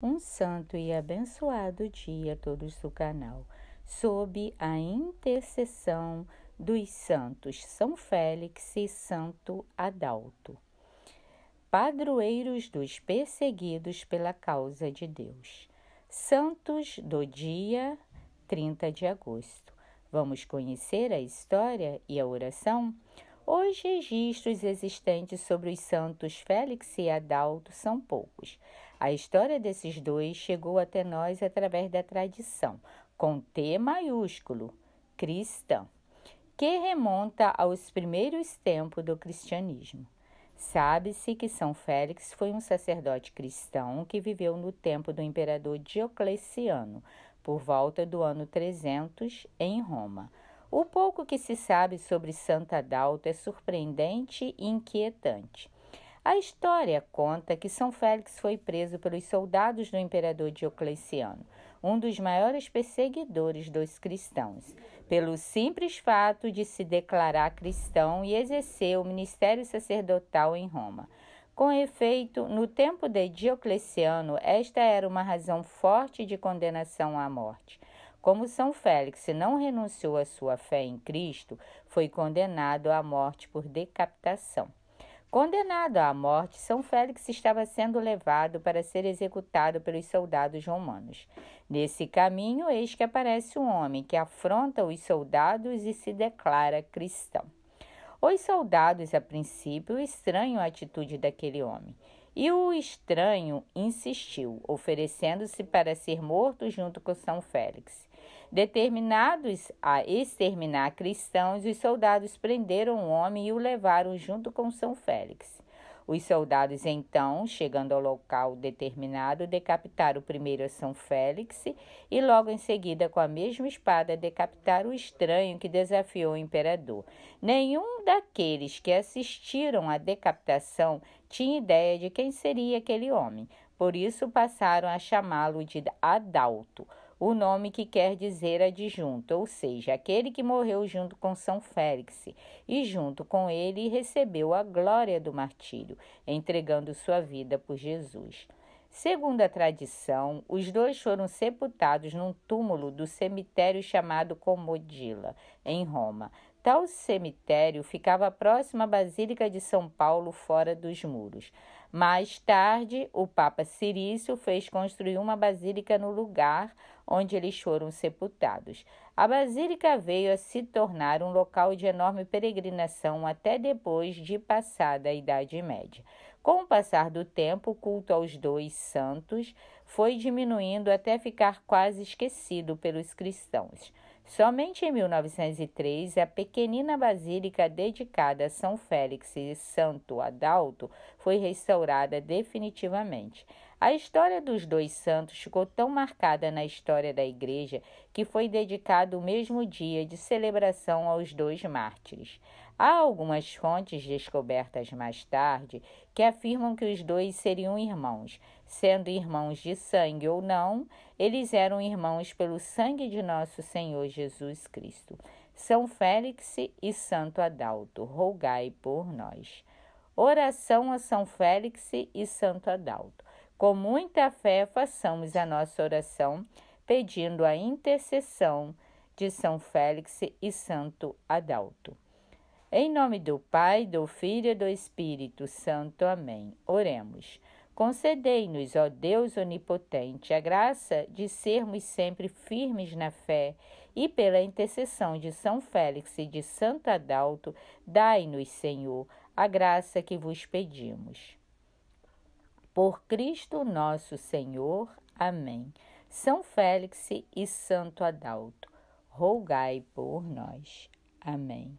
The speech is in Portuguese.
Um santo e abençoado dia a todos do canal, sob a intercessão dos santos São Félix e Santo Adalto, padroeiros dos perseguidos pela causa de Deus. Santos do dia 30 de agosto. Vamos conhecer a história e a oração? Os registros existentes sobre os santos Félix e Adalto são poucos. A história desses dois chegou até nós através da tradição, com T maiúsculo, cristã, que remonta aos primeiros tempos do cristianismo. Sabe-se que São Félix foi um sacerdote cristão que viveu no tempo do imperador Diocleciano, por volta do ano 300, em Roma. O pouco que se sabe sobre Santa Adalto é surpreendente e inquietante. A história conta que São Félix foi preso pelos soldados do imperador Diocleciano, um dos maiores perseguidores dos cristãos, pelo simples fato de se declarar cristão e exercer o ministério sacerdotal em Roma. Com efeito, no tempo de Diocleciano, esta era uma razão forte de condenação à morte. Como São Félix não renunciou à sua fé em Cristo, foi condenado à morte por decapitação. Condenado à morte, São Félix estava sendo levado para ser executado pelos soldados romanos. Nesse caminho, eis que aparece um homem que afronta os soldados e se declara cristão. Os soldados, a princípio, estranham a atitude daquele homem. E o estranho insistiu, oferecendo-se para ser morto junto com São Félix. Determinados a exterminar cristãos, os soldados prenderam o homem e o levaram junto com São Félix. Os soldados, então, chegando ao local determinado, decapitaram primeiro São Félix e, logo em seguida, com a mesma espada, decapitaram o estranho que desafiou o imperador. Nenhum daqueles que assistiram à decapitação tinha ideia de quem seria aquele homem, por isso passaram a chamá-lo de Adalto o nome que quer dizer adjunto, ou seja, aquele que morreu junto com São Félix e junto com ele recebeu a glória do martírio, entregando sua vida por Jesus. Segundo a tradição, os dois foram sepultados num túmulo do cemitério chamado Comodila, em Roma. Tal cemitério ficava próximo à Basílica de São Paulo, fora dos muros. Mais tarde, o Papa Cirício fez construir uma basílica no lugar onde eles foram sepultados. A basílica veio a se tornar um local de enorme peregrinação até depois de passada a Idade Média. Com o passar do tempo, o culto aos dois santos foi diminuindo até ficar quase esquecido pelos cristãos. Somente em 1903, a pequenina basílica dedicada a São Félix e Santo Adalto foi restaurada definitivamente. A história dos dois santos ficou tão marcada na história da Igreja que foi dedicado o mesmo dia de celebração aos dois mártires. Há algumas fontes descobertas mais tarde que afirmam que os dois seriam irmãos. Sendo irmãos de sangue ou não, eles eram irmãos pelo sangue de nosso Senhor Jesus Cristo. São Félix e Santo Adalto, rogai por nós. Oração a São Félix e Santo Adalto. Com muita fé, façamos a nossa oração, pedindo a intercessão de São Félix e Santo Adalto. Em nome do Pai, do Filho e do Espírito Santo. Amém. Oremos. Concedei-nos, ó Deus onipotente, a graça de sermos sempre firmes na fé e pela intercessão de São Félix e de Santo Adalto, dai-nos, Senhor, a graça que vos pedimos. Por Cristo nosso Senhor. Amém. São Félix e Santo Adalto, rogai por nós. Amém.